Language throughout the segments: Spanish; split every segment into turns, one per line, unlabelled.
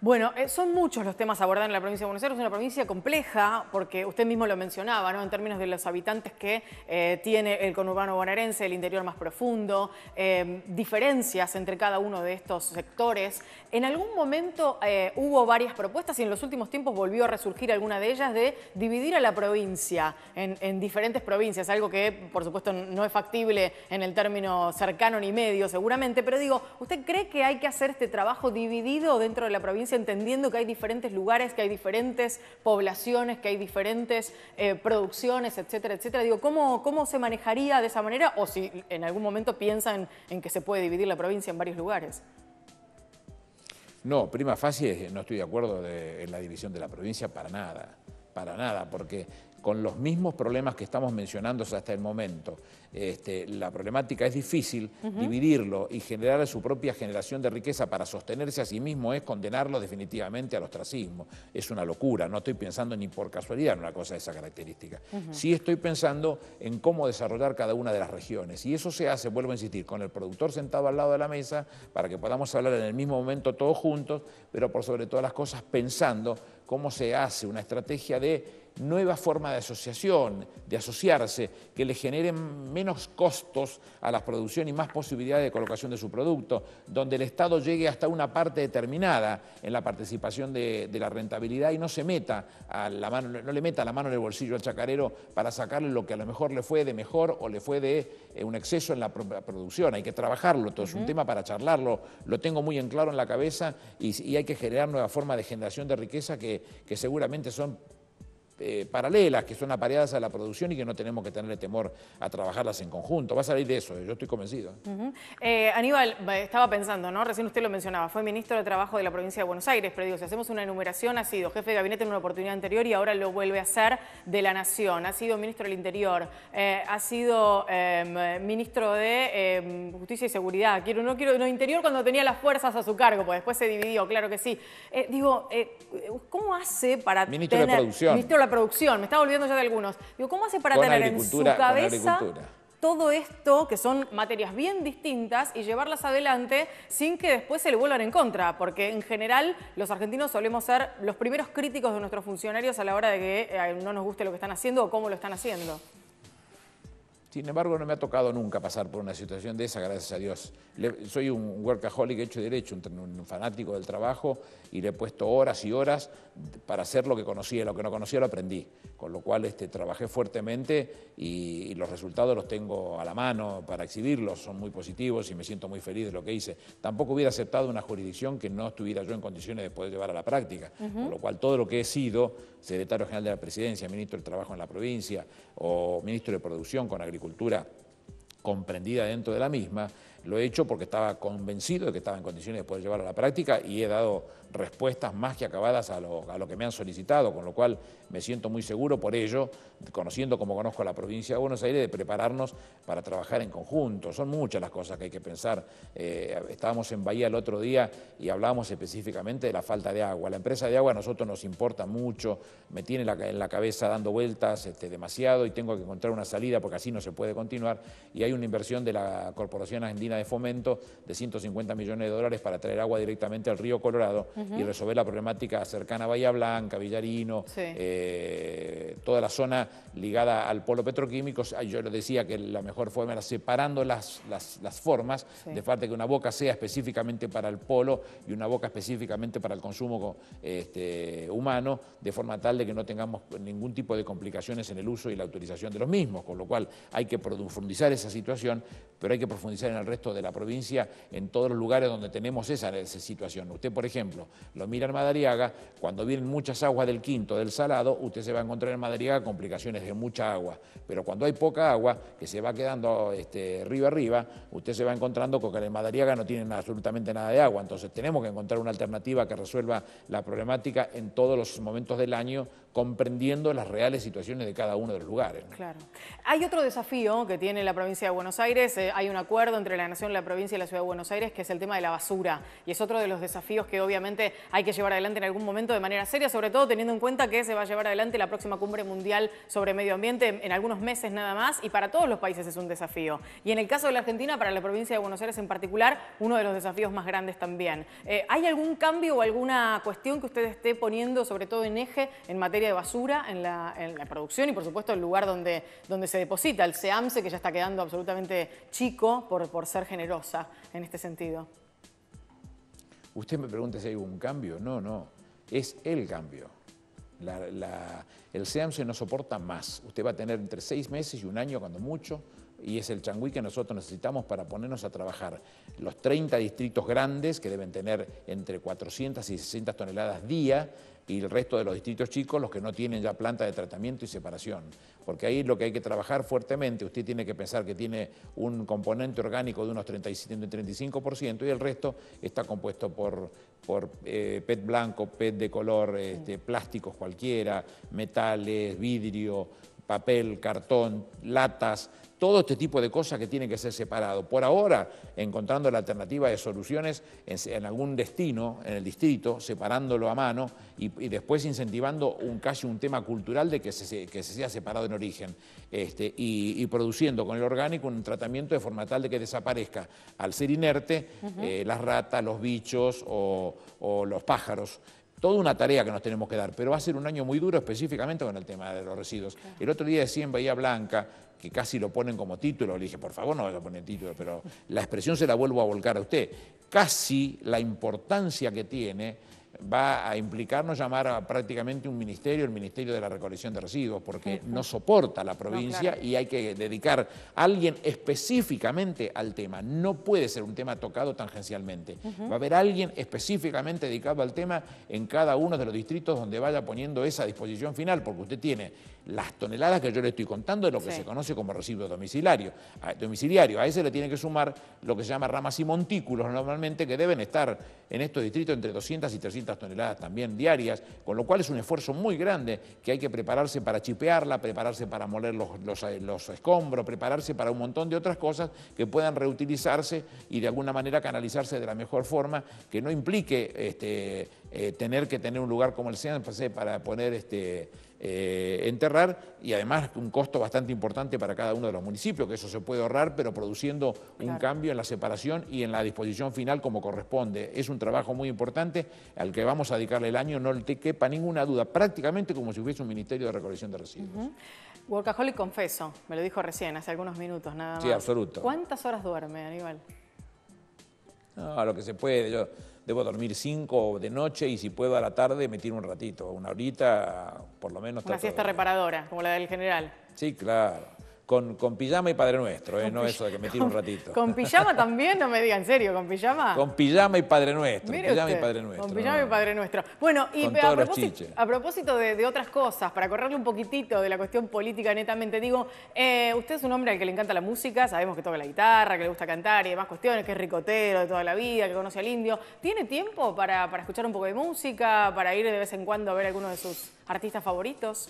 Bueno, eh, son muchos los temas abordar en la provincia de Buenos Aires, una provincia compleja, porque usted mismo lo mencionaba, ¿no? En términos de los habitantes que eh, tiene el conurbano bonaerense, el interior más profundo, em, diferencias entre cada uno de estos sectores. En algún momento eh, hubo varias propuestas y en los últimos tiempos volvió a resurgir alguna de ellas de dividir a la provincia en diferentes provincias, algo que por supuesto no es factible en el término cercano ni medio seguramente, pero digo, ¿usted cree que hay que hacer este trabajo dividido dentro de la provincia? entendiendo que hay diferentes lugares, que hay diferentes poblaciones, que hay diferentes eh, producciones, etcétera, etcétera. Digo, ¿cómo, ¿cómo se manejaría de esa manera o si en algún momento piensan en que se puede dividir la provincia en varios lugares?
No, prima facie no estoy de acuerdo en la división de la provincia para nada, para nada, porque con los mismos problemas que estamos mencionando hasta el momento. Este, la problemática es difícil, dividirlo y generar su propia generación de riqueza para sostenerse a sí mismo es condenarlo definitivamente al ostracismo. Es una locura, no estoy pensando ni por casualidad en una cosa de esa característica. Sí estoy pensando en cómo desarrollar cada una de las regiones y eso se hace, vuelvo a insistir, con el productor sentado al lado de la mesa para que podamos hablar en el mismo momento todos juntos, pero por sobre todas las cosas pensando cómo se hace una estrategia de nueva forma de asociación, de asociarse, que le genere menos costos a la producción y más posibilidades de colocación de su producto, donde el Estado llegue hasta una parte determinada en la participación de, la rentabilidad y no se meta a la mano, no le meta la mano en el bolsillo al chacarero para sacarle lo que a lo mejor le fue de mejor o le fue de eh, un exceso en la producción. Hay que trabajarlo, todo es un tema para charlarlo, lo tengo muy en claro en la cabeza y, y hay que generar nueva forma de generación de riqueza que que, seguramente son eh, paralelas que son apareadas a la producción y que no tenemos que tenerle temor a trabajarlas en conjunto. Va a salir de eso, yo estoy convencido.
Eh, Aníbal, estaba pensando, ¿no? Recién usted lo mencionaba, fue ministro de Trabajo de la provincia de Buenos Aires, pero digo, si hacemos una enumeración, ha sido jefe de gabinete en una oportunidad anterior y ahora lo vuelve a ser de la Nación, ha sido ministro del Interior, eh, ha sido em, ministro de em, Justicia y Seguridad, quiero, no quiero, no Interior cuando tenía las fuerzas a su cargo, pues después se dividió, claro que sí. digo, ¿cómo hace para ministro tener... producción. Ministro de la producción me estaba olvidando ya de algunos. Digo, ¿cómo hace para tener en su cabeza todo esto, que son materias bien distintas, y llevarlas adelante sin que después se le vuelvan en contra, porque en general los argentinos solemos ser los primeros críticos de nuestros funcionarios a la hora de que eh, no nos guste lo que están haciendo o cómo lo están haciendo.
Sin embargo, no me ha tocado nunca pasar por una situación de esa, gracias a Dios. soy un workaholic hecho de derecho, un, fanático del trabajo y le he puesto horas y horas para hacer lo que conocía, lo que no conocía lo aprendí. Con lo cual este, trabajé fuertemente y, los resultados los tengo a la mano para exhibirlos, son muy positivos y me siento muy feliz de lo que hice. Tampoco hubiera aceptado una jurisdicción que no estuviera yo en condiciones de poder llevar a la práctica, con lo cual todo lo que he sido, secretario general de la presidencia, ministro del Trabajo en la provincia o ministro de Producción con agricultura, cultura comprendida dentro de la misma, lo he hecho porque estaba convencido de que estaba en condiciones de poder llevarlo a la práctica y he dado respuestas más que acabadas a lo, que me han solicitado, con lo cual me siento muy seguro por ello, conociendo como conozco la provincia de Buenos Aires, de prepararnos para trabajar en conjunto. Son muchas las cosas que hay que pensar. Eh, estábamos en Bahía el otro día y hablábamos específicamente de la falta de agua. La empresa de agua a nosotros nos importa mucho, me tiene en la cabeza dando vueltas este, demasiado y tengo que encontrar una salida porque así no se puede continuar. Y hay una inversión de la Corporación Argentina de Fomento de 150 millones de dólares para traer agua directamente al río Colorado y resolver la problemática cercana a Bahía Blanca, Villarino, eh, toda la zona ligada al polo petroquímico. Yo les decía que la mejor forma era separando las, las, formas, de parte que una boca sea específicamente para el polo y una boca específicamente para el consumo este, humano, de forma tal de que no tengamos ningún tipo de complicaciones en el uso y la autorización de los mismos, con lo cual hay que profundizar esa situación, pero hay que profundizar en el resto de la provincia, en todos los lugares donde tenemos esa, esa situación. Usted, por ejemplo, lo mira en Madariaga, cuando vienen muchas aguas del quinto, del salado, usted se va a encontrar en Madariaga complicaciones de mucha agua. Pero cuando hay poca agua, que se va quedando este, arriba arriba, usted se va encontrando con que en Madariaga no tienen absolutamente nada de agua. Entonces tenemos que encontrar una alternativa que resuelva la problemática en todos los momentos del año comprendiendo las reales situaciones de cada uno de los lugares.
Claro. Hay otro desafío que tiene la provincia de Buenos Aires, eh, hay un acuerdo entre la Nación, la provincia y la Ciudad de Buenos Aires, que es el tema de la basura, y es otro de los desafíos que obviamente hay que llevar adelante en algún momento de manera seria, sobre todo teniendo en cuenta que se va a llevar adelante la próxima cumbre mundial sobre medio ambiente en, algunos meses nada más, y para todos los países es un desafío. Y en el caso de la Argentina, para la provincia de Buenos Aires en particular, uno de los desafíos más grandes también. Eh, ¿Hay algún cambio o alguna cuestión que usted esté poniendo, sobre todo en eje, en materia basura en la, producción y por supuesto el lugar donde, donde se deposita, el SEAMSE, que ya está quedando absolutamente chico por, ser generosa en este sentido.
Usted me pregunta si hay un cambio. No, no. Es el cambio. el SEAMSE no soporta más. Usted va a tener entre seis meses y un año, cuando mucho, y es el changüí que nosotros necesitamos para ponernos a trabajar. Los 30 distritos grandes, que deben tener entre 400 y 600 toneladas día, y el resto de los distritos chicos los que no tienen ya planta de tratamiento y separación. Porque ahí lo que hay que trabajar fuertemente, usted tiene que pensar que tiene un componente orgánico de unos 37, 35% y el resto está compuesto por, eh, PET blanco, PET de color, este, plásticos cualquiera, metales, vidrio, papel, cartón, latas, todo este tipo de cosas que tiene que ser separado. Por ahora, encontrando la alternativa de soluciones en, algún destino, en el distrito, separándolo a mano y, después incentivando un, casi un tema cultural de que se, que se sea separado en origen este, y, produciendo con el orgánico un tratamiento de forma tal de que desaparezca al ser inerte eh, las ratas, los bichos o, o los pájaros toda una tarea que nos tenemos que dar, pero va a ser un año muy duro específicamente con el tema de los residuos. El otro día decía en Bahía Blanca, que casi lo ponen como título, le dije, por favor no vaya a poner título, pero la expresión se la vuelvo a volcar a usted. Casi la importancia que tiene va a implicarnos llamar a prácticamente un ministerio, el Ministerio de la Recolección de Residuos, porque no soporta la provincia y hay que dedicar a alguien específicamente al tema. No puede ser un tema tocado tangencialmente. Va a haber alguien específicamente dedicado al tema en cada uno de los distritos donde vaya poniendo esa disposición final, porque usted tiene las toneladas que yo le estoy contando de lo que se conoce como residuo domiciliario. A, domiciliario. A ese le tiene que sumar lo que se llama ramas y montículos normalmente, que deben estar en estos distritos entre 200 y 300 toneladas también diarias, con lo cual es un esfuerzo muy grande que hay que prepararse para chipearla, prepararse para moler los, eh, los, escombros, prepararse para un montón de otras cosas que puedan reutilizarse y de alguna manera canalizarse de la mejor forma, que no implique este, eh, tener que tener un lugar como el sean pues, eh, para poner este, eh, enterrar y además un costo bastante importante para cada uno de los municipios, que eso se puede ahorrar, pero produciendo un cambio en la separación y en la disposición final como corresponde. Es un trabajo muy importante al que vamos a dedicarle el año, no le quepa ninguna duda, prácticamente como si hubiese un Ministerio de Recolección de Residuos.
Uh confeso, me lo dijo recién, hace algunos minutos nada más. Sí, absoluto. ¿Cuántas horas duerme, Aníbal?
No, lo que se puede. Yo debo dormir cinco de noche y si puedo a la tarde me un ratito, una horita por lo menos. Una siesta
reparadora, como la del general.
Sí, claro con, pijama y Padre Nuestro, ¿eh? no eso de que me tiro un ratito. ¿Con
pijama también? No me diga, en serio, ¿con pijama? Con
pijama y Padre Nuestro, pijama y Padre Nuestro.
Con pijama y Padre Nuestro. Bueno, y a propósito, a propósito, de, otras cosas, para correrle un poquitito de la cuestión política netamente, digo, eh, usted es un hombre al que le encanta la música, sabemos que toca la guitarra, que le gusta cantar y demás cuestiones, que es ricotero de toda la vida, que conoce al indio. ¿Tiene tiempo para, para escuchar un poco de música, para ir de vez en cuando a ver alguno de sus artistas favoritos?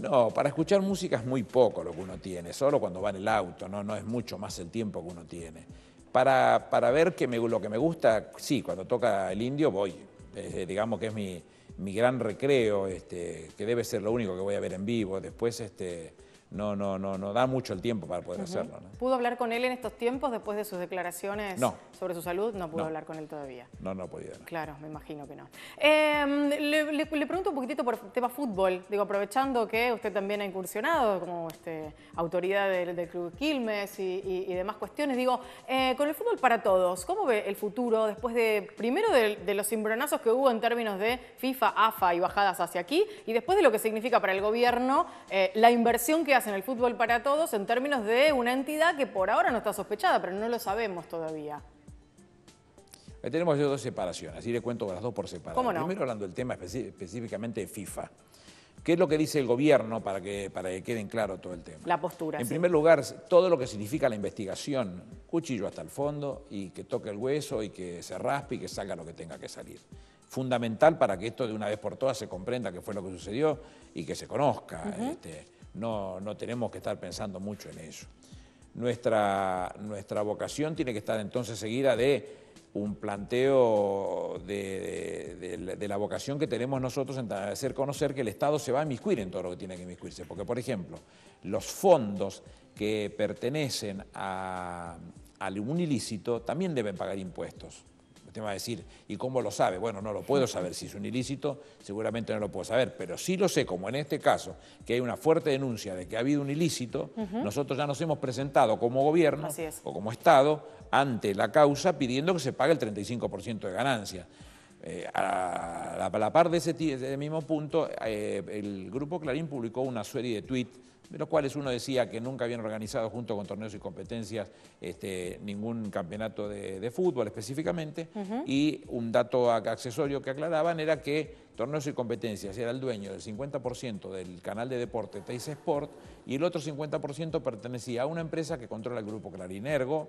No, para escuchar música es muy poco lo que uno tiene, solo cuando va en el auto, no, no es mucho más el tiempo que uno tiene. Para, para ver que me, lo que me gusta, sí, cuando toca el indio voy, eh, digamos que es mi, mi gran recreo, este, que debe ser lo único que voy a ver en vivo. Después, este, no, no, no, no da mucho el tiempo para poder hacerlo.
¿Pudo hablar con él en estos tiempos después de sus declaraciones sobre su salud? No pudo hablar con él todavía. No, no podía. Claro, me imagino que no. Em, le, le, pregunto un poquitito por tema fútbol, digo, aprovechando que usted también ha incursionado como este, autoridad del, Club Quilmes y, y, demás cuestiones. Digo, eh, con el fútbol para todos, ¿cómo ve el futuro después de, primero de, los cimbronazos que hubo en términos de FIFA, AFA y bajadas hacia aquí, y después de lo que significa para el gobierno eh, la inversión que ha en el fútbol para todos en términos de una entidad que por ahora no está sospechada, pero no lo sabemos todavía.
Eh, tenemos dos separaciones, así le cuento las dos por separado. ¿Cómo no? Primero hablando del tema específicamente de FIFA. ¿Qué es lo que dice el gobierno para que, para queden claro todo el tema?
La postura. En primer
lugar, todo lo que significa la investigación, cuchillo hasta el fondo y que toque el hueso y que se raspe y que salga lo que tenga que salir. Fundamental para que esto de una vez por todas se comprenda qué fue lo que sucedió y que se conozca no, no tenemos que estar pensando mucho en eso. Nuestra, vocación tiene que estar entonces seguida de un planteo de, la vocación que tenemos nosotros en hacer conocer que el Estado se va a inmiscuir en todo lo que tiene que inmiscuirse. Porque, por ejemplo, los fondos que pertenecen a, a un ilícito también deben pagar impuestos el tema va a decir, ¿y cómo lo sabe? Bueno, no lo puedo saber. Si es un ilícito, seguramente no lo puedo saber. Pero sí lo sé, como en este caso, que hay una fuerte denuncia de que ha habido un ilícito, nosotros ya nos hemos presentado como gobierno o como Estado ante la causa pidiendo que se pague el 35% de ganancia. Eh, a, la, par de ese, mismo punto, eh, el Grupo Clarín publicó una serie de tweets de los cuales uno decía que nunca habían organizado junto con torneos y competencias este, ningún campeonato de, fútbol específicamente, y un dato accesorio que aclaraban era que torneos y competencias era el dueño del 50% del canal de deporte Teis Sport y el otro 50% pertenecía a una empresa que controla el grupo Clarinergo,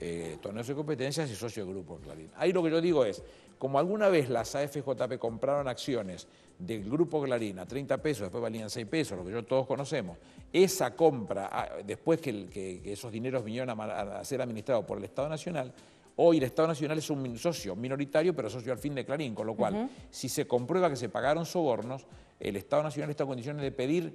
eh, torneos de competencias y socio del Grupo Clarín. Ahí lo que yo digo es, como alguna vez las AFJP compraron acciones del Grupo Clarín a 30 pesos, después valían 6 pesos, lo que yo todos conocemos, esa compra, ah, después que, esos dineros vinieron a, ser administrados por el Estado Nacional, Hoy el Estado Nacional es un socio minoritario, pero socio al fin de Clarín, con lo cual, si se comprueba que se pagaron sobornos, el Estado Nacional está en condiciones de pedir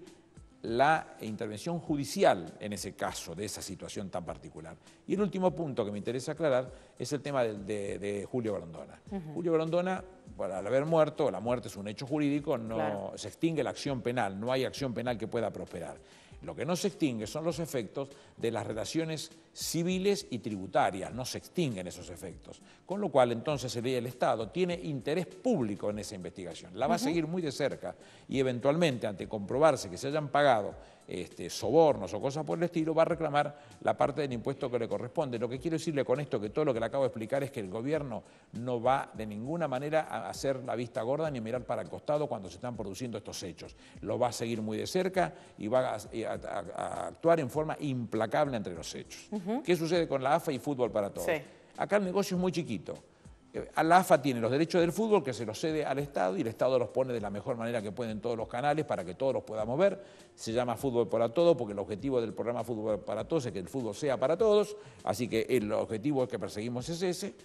la intervención judicial en ese caso, de esa situación tan particular. Y el último punto que me interesa aclarar es el tema de, Julio Grondona. Julio Grondona, al haber muerto, la muerte es un hecho jurídico, no se extingue la acción penal, no hay acción penal que pueda prosperar. Lo que no se extingue son los efectos de las relaciones civiles y tributarias, no se extinguen esos efectos. Con lo cual entonces el, el Estado tiene interés público en esa investigación, la va a seguir muy de cerca y eventualmente ante comprobarse que se hayan pagado este, sobornos o cosas por el estilo, va a reclamar la parte del impuesto que le corresponde. Lo que quiero decirle con esto, que todo lo que le acabo de explicar es que el gobierno no va de ninguna manera a hacer la vista gorda ni a mirar para el costado cuando se están produciendo estos hechos. Lo va a seguir muy de cerca y va a, actuar en forma implacable entre los hechos. ¿Qué sucede con la AFA y fútbol para todos? Acá el negocio es muy chiquito la AFA tiene los derechos del fútbol que se los cede al Estado y el Estado los pone de la mejor manera que puede en todos los canales para que todos los podamos ver. Se llama Fútbol para Todos porque el objetivo del programa Fútbol para Todos es que el fútbol sea para todos, así que el objetivo que perseguimos es ese.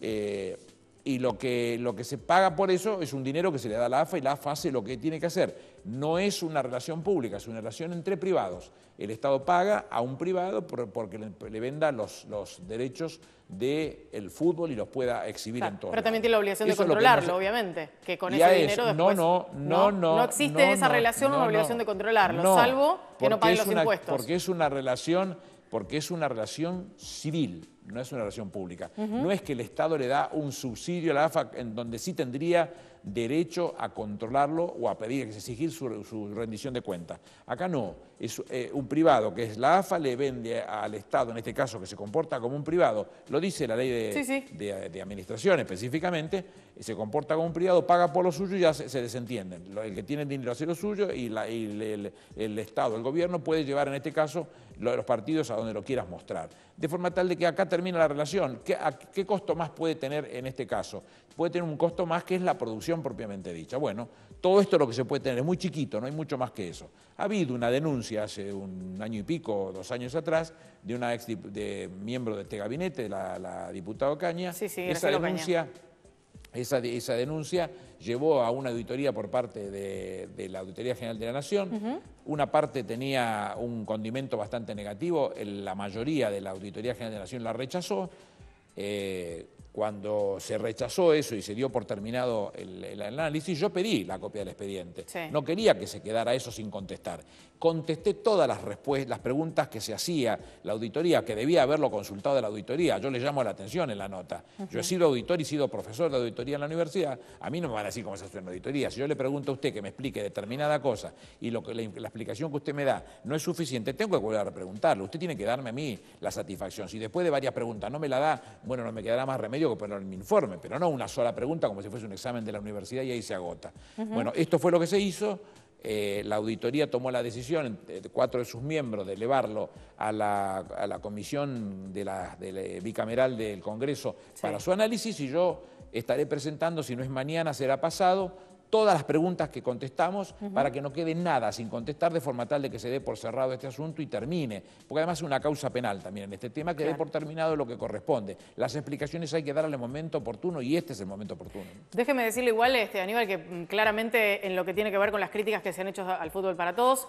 Eh, y lo que, lo que se paga por eso es un dinero que se le da a la AFA y la AFA hace lo que tiene que hacer. No es una relación pública, es una relación entre privados. El Estado paga a un privado porque le, venda los, los derechos del fútbol y los pueda exhibir en todo. Pero también tiene la obligación de controlarlo,
obviamente, que con ese dinero después...
No, no, no, no. No existe esa relación una obligación de controlarlo, salvo que no paguen los impuestos. Porque es una relación porque es una relación civil no es una relación pública. No es que el Estado le da un subsidio a la AFA en donde sí tendría derecho a controlarlo o a pedir, exigir su, rendición de cuentas. Acá no, es eh, un privado que es la AFA le vende al Estado, en este caso que se comporta como un privado, lo dice la ley de administración específicamente, se comporta como un privado, paga por lo suyo y ya se, se desentienden. El que tiene dinero hace lo suyo y, el, Estado, el gobierno puede llevar en este caso los partidos a donde lo quieras mostrar. De forma tal de que acá termina la relación. ¿Qué, costo más puede tener en este caso? Puede tener un costo más que es la producción propiamente dicha. Bueno, todo esto lo que se puede tener es muy chiquito, no hay mucho más que eso. Ha habido una denuncia hace un año y pico, dos años atrás, de una ex miembro de este gabinete, la, diputada Ocaña. Sí, sí, Esa denuncia... Esa, denuncia llevó a una auditoría por parte de, la Auditoría General de la Nación. Una parte tenía un condimento bastante negativo, la mayoría de la Auditoría General de la Nación la rechazó. Eh, cuando se rechazó eso y se dio por terminado el, análisis, yo pedí la copia del expediente. No quería que se quedara eso sin contestar. Contesté todas las, las preguntas que se hacía la auditoría, que debía haberlo consultado de la auditoría. Yo le llamo la atención en la nota. Yo he sido auditor y he sido profesor de auditoría en la universidad. A mí no me van a decir cómo se hace una auditoría. Si yo le pregunto a usted que me explique determinada cosa y lo la, explicación que usted me da no es suficiente, tengo que volver a preguntarlo. Usted tiene que darme a mí la satisfacción. Si después de varias preguntas no me la da, bueno, no me quedará más remedio pero que en mi informe, pero no una sola pregunta como si fuese un examen de la universidad y ahí se agota. Bueno, esto fue lo que se hizo. Eh, la auditoría tomó la decisión, eh, cuatro de sus miembros, de elevarlo a la, comisión de la, eh, bicameral del Congreso para su análisis y yo estaré presentando, si no es mañana, será pasado, todas las preguntas que contestamos para que no quede nada sin contestar de forma tal de que se dé por cerrado este asunto y termine. Porque además es una causa penal también en este tema que dé por terminado lo que corresponde. Las explicaciones hay que darle al momento oportuno y este es el momento oportuno.
Déjeme decirle igual, este, Aníbal, que mm, claramente en lo que tiene que ver con las críticas que se han hecho al fútbol para todos,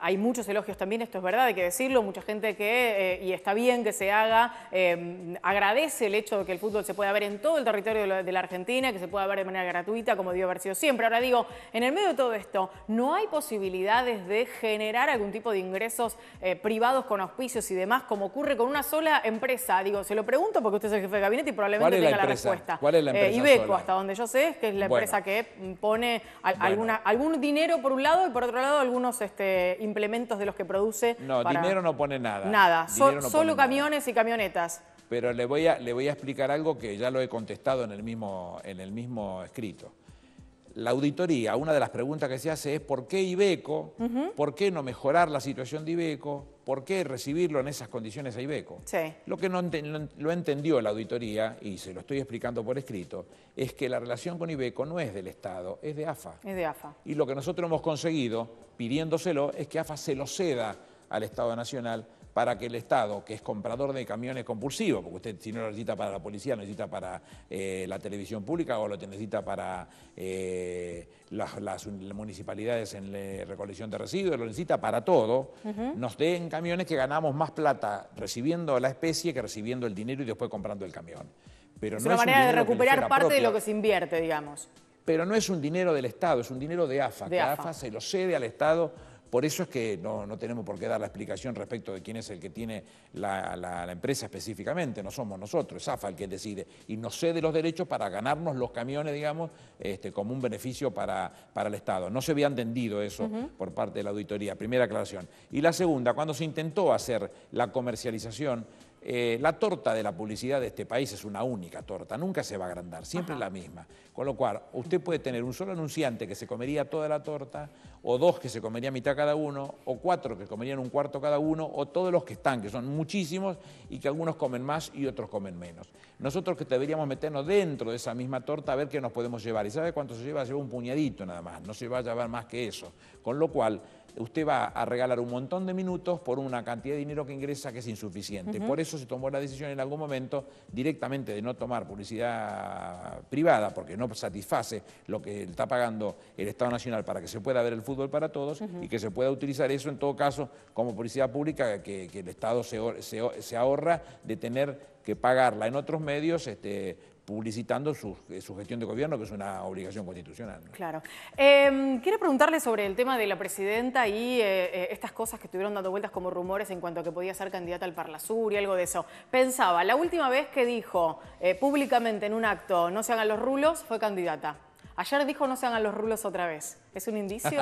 hay muchos elogios también, esto es verdad, hay que decirlo, mucha gente que, eh, y está bien que se haga, eh, agradece el hecho de que el fútbol se pueda ver en todo el territorio de la, Argentina, que se pueda ver de manera gratuita, como debió haber sido siempre. Ahora digo, en el medio de todo esto, ¿no hay posibilidades de generar algún tipo de ingresos eh, privados con auspicios y demás, como ocurre con una sola empresa? Digo, se lo pregunto porque usted es el jefe de gabinete y probablemente tenga la, respuesta. ¿Cuál es la empresa? Ibeco, hasta donde yo sé, que es la empresa que pone algún dinero por un lado y por otro lado algunos... Este, eh, implementos de los que produce. No, dinero no
pone nada. Nada, solo
camiones y camionetas.
Pero le voy, a, le voy a explicar algo que ya lo he contestado en el mismo, en el mismo escrito la auditoría, una de las preguntas que se hace es ¿por qué Ibeco? ¿Por qué no mejorar la situación de Ibeco? ¿Por qué recibirlo en esas condiciones a Ibeco? Lo que no lo entendió la auditoría, y se lo estoy explicando por escrito, es que la relación con Ibeco no es del Estado, es de AFA. Es de AFA. Y lo que nosotros hemos conseguido, pidiéndoselo, es que AFA se lo ceda al Estado Nacional para que el Estado, que es comprador de camiones compulsivos, porque usted si no lo necesita para la policía, lo necesita para eh, la televisión pública o lo necesita para eh, las, municipalidades en eh, recolección de residuos, lo necesita para todo, nos den camiones que ganamos más plata recibiendo la especie que recibiendo el dinero y después comprando el camión. Pero es una manera de recuperar parte de lo que
se invierte, digamos
pero no es un dinero del Estado, es un dinero de AFA. que AFA. AFA. se lo cede al Estado por eso es que no, tenemos por qué dar la explicación respecto de quién es el que tiene la, empresa específicamente, no somos nosotros, es AFA el que decide y nos cede los derechos para ganarnos los camiones, digamos, este, como un beneficio para, para el Estado. No se había entendido eso por parte de la auditoría, primera aclaración. Y la segunda, cuando se intentó hacer la comercialización, eh, la torta de la publicidad de este país es una única torta, nunca se va a agrandar, siempre la misma. Con lo cual, usted puede tener un solo anunciante que se comería toda la torta, o dos que se comerían mitad cada uno, o cuatro que comerían un cuarto cada uno, o todos los que están, que son muchísimos, y que algunos comen más y otros comen menos. Nosotros que deberíamos meternos dentro de esa misma torta a ver qué nos podemos llevar. ¿Y sabe cuánto se lleva? Lleva un puñadito nada más, no se va a llevar más que eso. Con lo cual, usted va a regalar un montón de minutos por una cantidad de dinero que ingresa que es insuficiente. Por eso se tomó la decisión en algún momento directamente de no tomar publicidad privada, porque no satisface lo que está pagando el Estado Nacional para que se pueda ver el fútbol para todos y que se pueda utilizar eso en todo caso como publicidad pública que, el Estado se, ahorra de tener que pagarla en otros medios este, publicitando eh, su, gestión de gobierno, que es una obligación constitucional.
Claro. Em, quiero preguntarle sobre el tema de la presidenta y eh, eh, estas cosas que estuvieron dando vueltas como rumores en cuanto a que podía ser candidata al Parlasur y algo de eso. Pensaba, la última vez que dijo públicamente en un acto, no se hagan los rulos, fue candidata. Ayer dijo, no se hagan los rulos otra vez. ¿Es un indicio?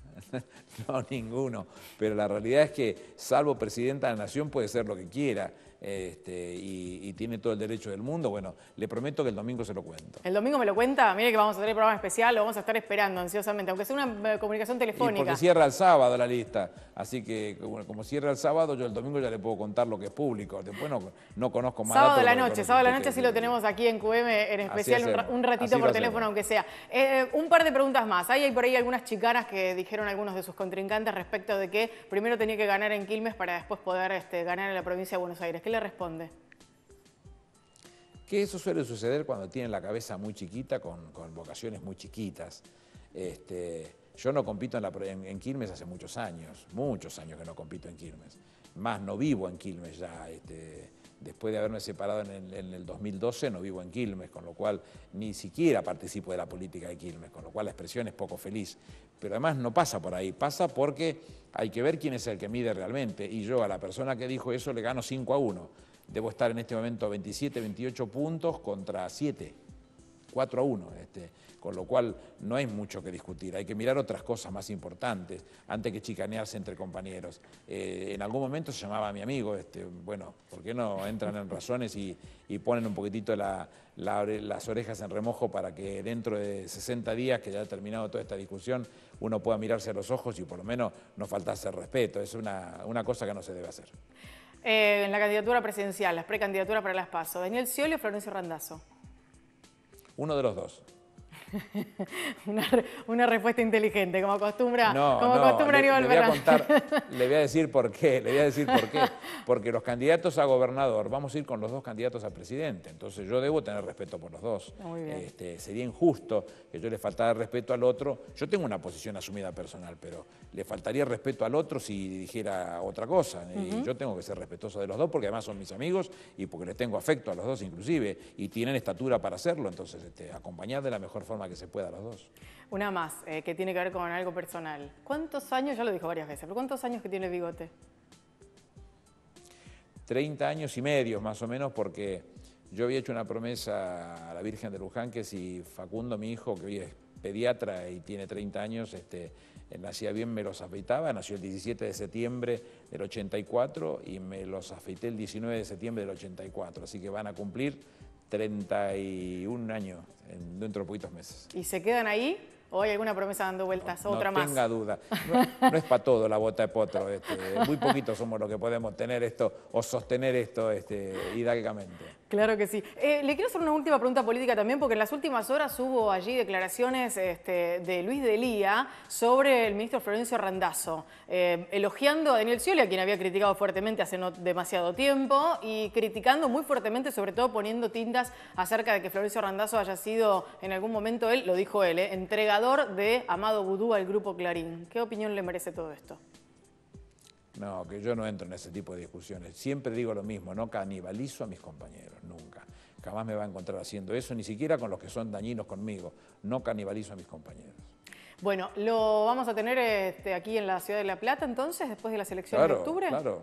no, ninguno. Pero la realidad es que, salvo presidenta de la Nación, puede ser lo que quiera. Este, y, tiene todo el derecho del mundo. Bueno, le prometo que el domingo se lo cuento.
¿El domingo me lo cuenta? Mire que vamos a tener programa especial, lo vamos a estar esperando ansiosamente, aunque sea una eh, comunicación telefónica. porque
cierra el sábado la lista, así que como cierra el sábado, yo el domingo ya le puedo contar lo que es público. Después no, conozco más. Sábado de la noche, sábado de la noche sí lo tenemos
aquí en QM en especial, un, ratito por teléfono aunque sea. Eh, un par de preguntas más. Ahí hay por ahí algunas chicanas que dijeron algunos de sus contrincantes respecto de que primero tenía que ganar en Quilmes para después poder este, ganar en la provincia de Buenos Aires. ¿Qué le responde?
Que eso suele suceder cuando tienen la cabeza muy chiquita, con, vocaciones muy chiquitas. Este, yo no compito en, la, en, Quilmes hace muchos años, muchos años que no compito en Quilmes. Más no vivo en Quilmes ya. Este, después de haberme separado en el, 2012, no vivo en Quilmes, con lo cual ni siquiera participo de la política de Quilmes, con lo cual la expresión es poco feliz. Pero además no pasa por ahí, pasa porque hay que ver quién es el que mide realmente. Y yo a la persona que dijo eso le gano 5 a 1. Debo estar en este momento 27, 28 puntos contra 7. 4 a 1. Este, con lo cual no hay mucho que discutir, hay que mirar otras cosas más importantes antes que chicanearse entre compañeros. Eh, en algún momento se llamaba a mi amigo, este, bueno, ¿por qué no entran en razones y, ponen un poquitito las orejas en remojo para que dentro de 60 días, que ya ha terminado toda esta discusión, uno pueda mirarse a los ojos y por lo menos no faltase respeto? Es una, cosa que no se debe hacer.
Eh, en la candidatura presidencial, las precandidaturas para las PASO, Daniel Scioli o Florencio Randazzo?
Uno de los dos.
una, respuesta inteligente, como acostumbra, como acostumbra le, le voy a contar,
le voy a decir por qué, le voy a decir por qué. Porque los candidatos a gobernador, vamos a ir con los dos candidatos a presidente, entonces yo debo tener respeto por los dos. Este, sería injusto que yo le faltara respeto al otro. Yo tengo una posición asumida personal, pero le faltaría respeto al otro si dijera otra cosa. Y yo tengo que ser respetuoso de los dos porque además son mis amigos y porque les tengo afecto a los dos inclusive y tienen estatura para hacerlo, entonces este, acompañar de la mejor forma que se pueda los dos.
Una más, eh, que tiene que ver con algo personal. ¿Cuántos años, ya lo dijo varias veces, pero cuántos años que tiene bigote?
30 años y medio, más o menos, porque yo había hecho una promesa a la Virgen de Luján que si Facundo, mi hijo, que hoy es pediatra y tiene 30 años, este, nacía bien, me los afeitaba. Nació el 17 de septiembre del 84 y me los afeité el 19 de septiembre del 84. Así que van a cumplir 31 años, dentro de poquitos meses.
¿Y se quedan ahí? Hoy alguna promesa dando vueltas, otra más. No tenga
duda. No, es para todo la bota de potro. Este, muy poquitos somos los que podemos tener esto o sostener esto este,
Claro que sí. Eh, le quiero hacer una última pregunta política también, porque en las últimas horas hubo allí declaraciones este, de Luis Delía sobre el ministro Florencio Randazzo, eh, elogiando a Daniel Scioli, a quien había criticado fuertemente hace no demasiado tiempo, y criticando muy fuertemente, sobre todo poniendo tintas acerca de que Florencio Randazzo haya sido en algún momento él, lo dijo él, eh, entrega de Amado Vudú al Grupo Clarín. ¿Qué opinión le merece todo esto?
No, que yo no entro en ese tipo de discusiones. Siempre digo lo mismo, no canibalizo a mis compañeros, nunca. Jamás me va a encontrar haciendo eso, ni siquiera con los que son dañinos conmigo. No canibalizo a mis compañeros.
Bueno, lo vamos a tener este, aquí en la ciudad de La Plata entonces, después de la selección de octubre. Claro,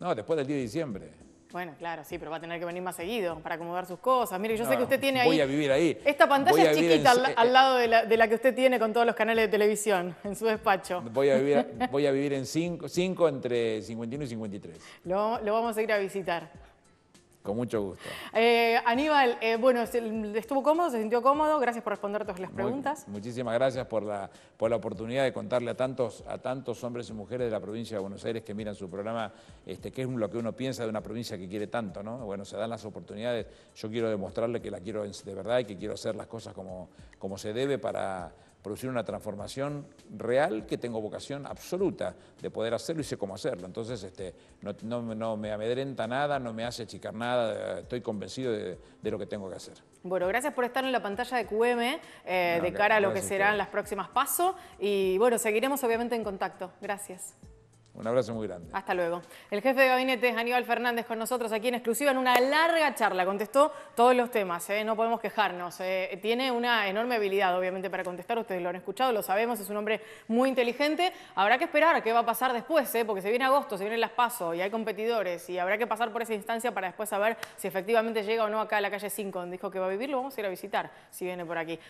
no, después del 10 de diciembre.
Bueno, claro, sí, pero va a tener que venir más seguido para acomodar sus cosas. Mire, yo sé que usted tiene ahí... Voy a vivir
ahí. Esta pantalla chiquita al, eh, eh.
lado de la, que usted tiene con todos los canales de televisión en su despacho. Voy a vivir,
voy a vivir en 5 entre 51 y 53.
Lo, lo vamos a ir a visitar. Con mucho gusto. Eh, Aníbal, eh, bueno, estuvo cómodo, se sintió cómodo. Gracias por responder todas las preguntas.
muchísimas gracias por la, por la oportunidad de contarle a tantos, a tantos hombres y mujeres de la provincia de Buenos Aires que miran su programa, este, es lo que uno piensa de una provincia que quiere tanto, ¿no? Bueno, se dan las oportunidades. Yo quiero demostrarle que la quiero de verdad y que quiero hacer las cosas como, como se debe para producir una transformación real que tengo vocación absoluta de poder hacerlo y sé cómo hacerlo. Entonces, este, no, me amedrenta nada, no me hace achicar nada, estoy convencido de, lo que tengo que hacer.
Bueno, gracias por estar en la pantalla de QM eh, de cara a lo que serán las próximas pasos y bueno, seguiremos obviamente en contacto. Gracias.
Un abrazo muy grande.
Hasta luego. El jefe de gabinete es Aníbal Fernández con nosotros aquí en exclusiva en una larga charla. Contestó todos los temas, ¿eh? no podemos quejarnos. ¿eh? Tiene una enorme habilidad, obviamente, para contestar. Ustedes lo han escuchado, lo sabemos, es un hombre muy inteligente. Habrá que esperar qué va a pasar después, ¿eh? porque se viene agosto, se vienen las PASO y hay competidores y habrá que pasar por esa instancia para después saber si efectivamente llega o no acá a la calle 5, donde dijo que va a vivir. Lo vamos a ir a visitar si viene por aquí.